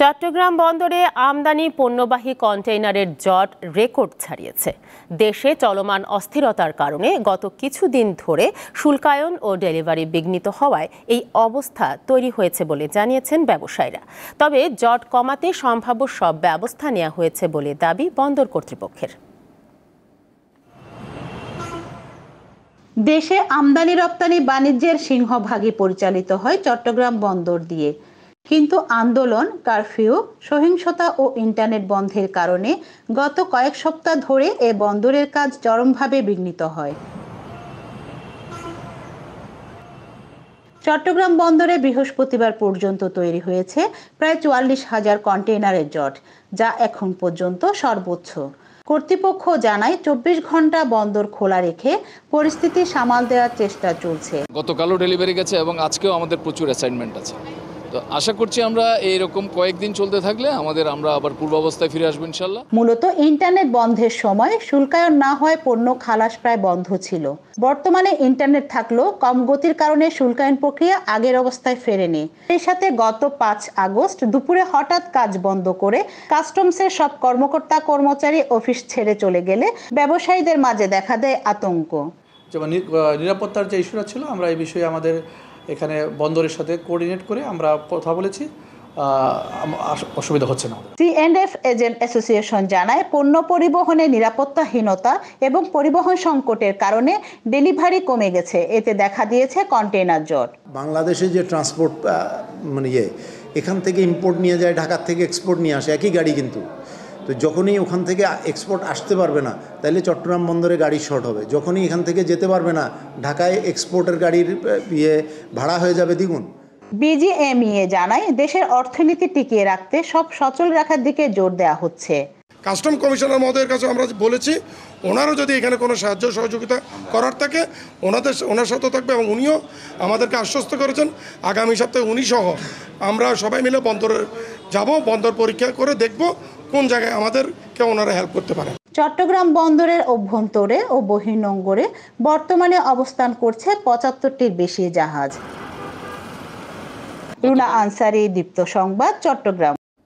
চট্টগ্রাম বন্দরে আমদানি পণ্যবাহী কন্টেইনারের জট রেকর্ড ছাড়িয়েছে দেশে চলমান অস্থিরতার কারণে গত কিছুদিন ধরে শুল্কায়ন ও ডেলিভারি বিঘ্নিত হওয়ায় এই অবস্থা তৈরি হয়েছে বলে জানিয়েছেন ব্যবসায়ীরা তবে জট কমাতে সম্ভাব্য সব ব্যবস্থা নেওয়া হয়েছে বলে দাবি বন্দর কর্তৃপক্ষের দেশে আমদানি রপ্তানি বাণিজ্যের সিংহভাগই পরিচালিত হয় চট্টগ্রাম বন্দর দিয়ে কিন্তু আন্দোলন কারফিউ সহিংসতা ও ইন্টারনেট বন্ধের কারণে গত কয়েক সপ্তাহ ধরে এ বন্দরের কাজ চরমভাবে বিঘ্নিত হয় চট্টগ্রাম বন্দরে বৃহস্পতিবার পর্যন্ত তৈরি হয়েছে প্রায় চুয়াল্লিশ হাজার কন্টেইনারের জট যা এখন পর্যন্ত সর্বোচ্চ কর্তৃপক্ষ জানায় চব্বিশ ঘন্টা বন্দর খোলা রেখে পরিস্থিতি সামাল দেওয়ার চেষ্টা চলছে গতকালও ডেলিভারি গেছে এবং আজকেও আমাদের প্রচুর অ্যাসাইনমেন্ট আছে তো আশা করছি আমরা এরকম কয়েকদিন চলতে থাকলে আমাদের আমরা আবার পূর্বাবস্থায় ফিরে আসবো ইনশাল্লাহ মূলত ইন্টারনেট বন্ধের সময় শুল্কায়ন না হয় পণ্য খালাস প্রায় বন্ধ ছিল বর্তমানে ইন্টারনেট থাকলেও কম গতির কারণে শুল্কায়ন প্রক্রিয়া আগের অবস্থায় ফেরেনি এর সাথে গত পাঁচ আগস্ট দুপুরে হঠাৎ কাজ বন্ধ করে কাস্টমসের সব কর্মকর্তা কর্মচারী অফিস ছেড়ে চলে গেলে ব্যবসায়ীদের মাঝে দেখা দেয় আতঙ্ক আচ্ছা, নিরাপত্তার যে ইস্যুটা ছিল আমরা এই বিষয়ে আমাদের এখানে বন্দরের সাথে কোঅর্ডিনেট করে আমরা কথা বলেছি অসুবিধা হচ্ছে না সিএনএফ এজেন্ট অ্যাসোসিয়েশন জানায় পণ্য পরিবহনে নিরাপত্তাহীনতা এবং পরিবহন সংকটের কারণে ডেলিভারি কমে গেছে এতে দেখা দিয়েছে কন্টেইনার জট বাংলাদেশে যে ট্রান্সপোর্ট মানে ইয়ে এখান থেকে ইম্পোর্ট নিয়ে যায় ঢাকার থেকে এক্সপোর্ট নিয়ে আসে একই গাড়ি কিন্তু তো যখনই ওখান থেকে এক্সপোর্ট আসতে পারবে না তাহলে চট্টগ্রাম বন্দরে গাড়ি শর্ট হবে যখনই এখান থেকে যেতে পারবে না ঢাকায় এক্সপোর্টের গাড়ির ইয়ে ভাড়া হয়ে যাবে দ্বিগুণ বিজিএমইএ জানায় দেশের অর্থনীতি টিকিয়ে রাখতে সব সচল রাখার দিকে জোর দেওয়া হচ্ছে কাস্টম কমিশনার মহোদয়ের কাছে আমরা বলেছি ওনারও যদি এখানে কোনো সাহায্য সহযোগিতা করার থাকে ওনাদের ওনার সাথে থাকবে এবং উনিও আমাদেরকে আশ্বস্ত করেছেন আগামী সপ্তাহে উনি সহ আমরা সবাই মিলে বন্দরে যাব বন্দর পরীক্ষা করে দেখব কোন জায়গায় আমাদেরকে ওনারা হেল্প করতে পারে চট্টগ্রাম বন্দরের অভ্যন্তরে ও বহির্নঙ্গরে বর্তমানে অবস্থান করছে পঁচাত্তরটির বেশি জাহাজ রুনা আনসারি দীপ্ত সংবাদ চট্টগ্রাম